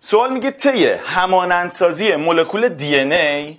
سوال میگه طی همانندسازی مولکول دی ای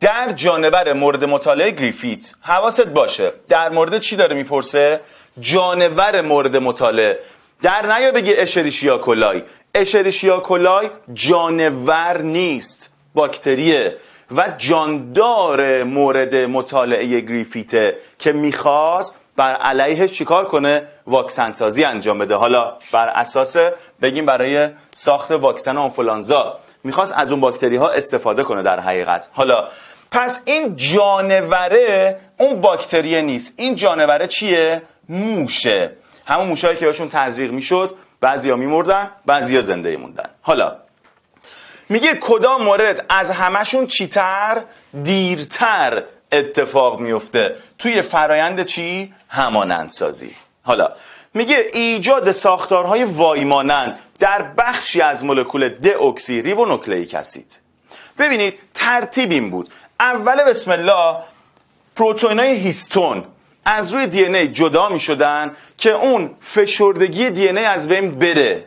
در جانور مورد مطالعه گریفیت حواست باشه در مورد چی داره میپرسه جانور مورد مطالعه در نیا بگی اشریشیا کلای اشریشیا کلای جانور نیست باکتریه و جاندار مورد مطالعه گریفیته که میخواست بر علیهش چیکار کنه واکسن سازی انجام بده حالا بر اساس بگیم برای ساخت واکسن آنفولانزا میخواست از اون باکتری ها استفاده کنه در حقیقت حالا پس این جانوره اون باکتریه نیست این جانوره چیه موشه همون موشایی که بهشون تزریق میشد بعضیا میمردن بعضیا زنده موندن حالا میگه کدام مورد از همشون چیتر دیرتر اتفاق میفته توی فرایند چی؟ همانندسازی حالا میگه ایجاد ساختارهای وایمانند در بخشی از مولکول دئوکسی ریبونوکلئیک اسید ببینید ترتیب این بود اول بسم الله های هیستون از روی دی ای جدا می که اون فشردگی دی ای از بین بره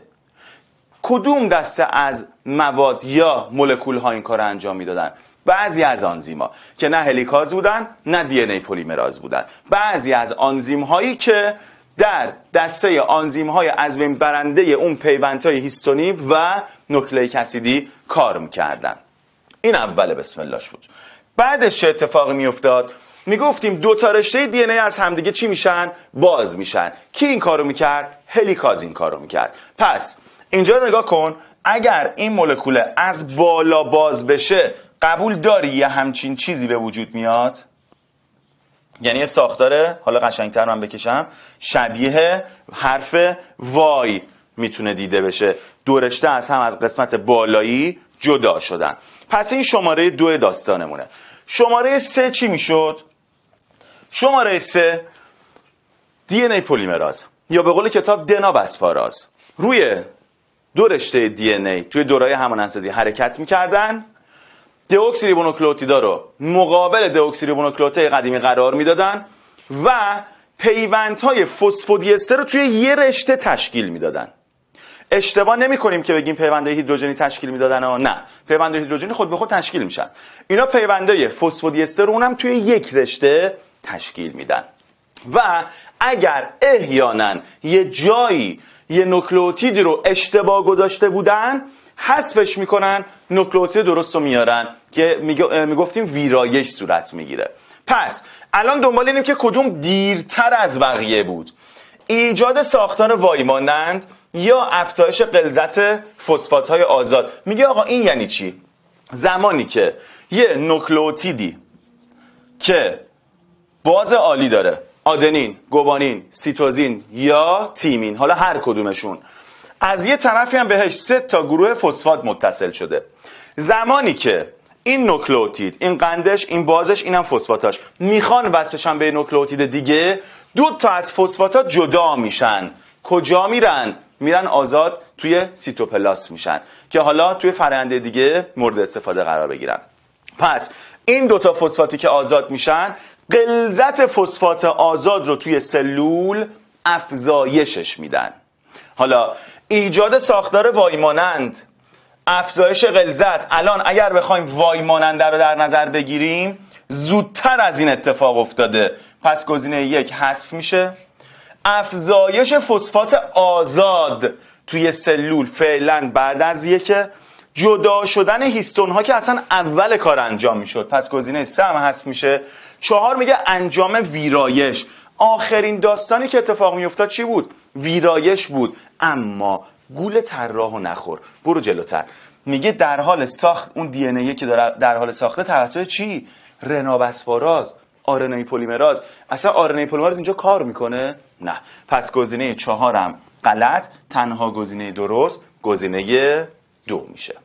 کدوم دسته از مواد یا مولکول ها این کار انجام میدادن بعضی از آنزیما که نه هلیکاز بودن نه دی ای پلیمراز بودن بعضی از آنزیم هایی که در دسته آنزیم های از بین برنده اون های هیستونی و نوکلئیک اسیدی کار میکردن این اول بسم الله بود بعدش چه اتفاقی میافتاد میگفتیم دو تا رشته دی از همدیگه چی میشن باز میشن کی این کارو میکرد هلیکاز این کارو میکرد پس اینجا نگاه کن اگر این مولکول از بالا باز بشه قبول داری یه همچین چیزی به وجود میاد یعنی یه ساختاره حالا قشنگتر من بکشم شبیه حرف وای میتونه دیده بشه دورشته از هم از قسمت بالایی جدا شدن پس این شماره دو داستانمونه شماره سه چی میشد؟ شماره سه دی ای پولیمراز یا به قول کتاب دنا اسپاراز روی دورشته رشته دی ای توی دورای هماننسازی حرکت میکردن دئوکسیریبونوکلوتیدا رو مقابل دئوکسیریبونوکلوتای قدیمی قرار میدادن و پیوندهای فسفودیستر رو توی یه رشته تشکیل میدادن اشتباه نمی کنیم که بگیم پیوندهای هیدروژنی تشکیل میدادن ها نه پیوندهای هیدروژنی خود به خود تشکیل میشن اینا پیوندهای فسفودیستر اونم توی یک رشته تشکیل میدن و اگر احیانا یه جایی یه نوکلوتیدی رو اشتباه گذاشته بودن حذفش میکنن نوکلوتید درست رو میارن که میگفتیم ویرایش صورت میگیره پس الان دنبال اینیم که کدوم دیرتر از بقیه بود ایجاد ساختار وایمانند یا افزایش قلزت فسفات های آزاد میگه آقا این یعنی چی زمانی که یه نوکلوتیدی که باز عالی داره آدنین، گوانین، سیتوزین یا تیمین حالا هر کدومشون از یه طرفی هم بهش سه تا گروه فسفات متصل شده زمانی که این نوکلوتید این قندش این بازش اینم فسفاتاش میخوان وصلشن به نوکلوتید دیگه دو تا از فسفاتها جدا میشن کجا میرن میرن آزاد توی سیتوپلاس میشن که حالا توی فرنده دیگه مورد استفاده قرار بگیرن پس این دوتا فسفاتی که آزاد میشن قلزت فسفات آزاد رو توی سلول افزایشش میدن حالا ایجاد ساختار وایمانند افزایش غلظت الان اگر بخوایم وایماننده رو در نظر بگیریم زودتر از این اتفاق افتاده پس گزینه یک حذف میشه افزایش فسفات آزاد توی سلول فعلا بعد از یکه جدا شدن هیستون ها که اصلا اول کار انجام میشد پس گزینه سه هم حذف میشه چهار میگه انجام ویرایش آخرین داستانی که اتفاق میافتاد چی بود ویرایش بود اما گول طراحو نخور برو جلوتر میگه در حال ساخت اون دی ای که در حال ساخته توسط چی رنابسفاراز آرنای پلیمراز اصلا آرنای پلیمراز اینجا کار میکنه نه پس گزینه چهارم غلط تنها گزینه درست گزینه دو میشه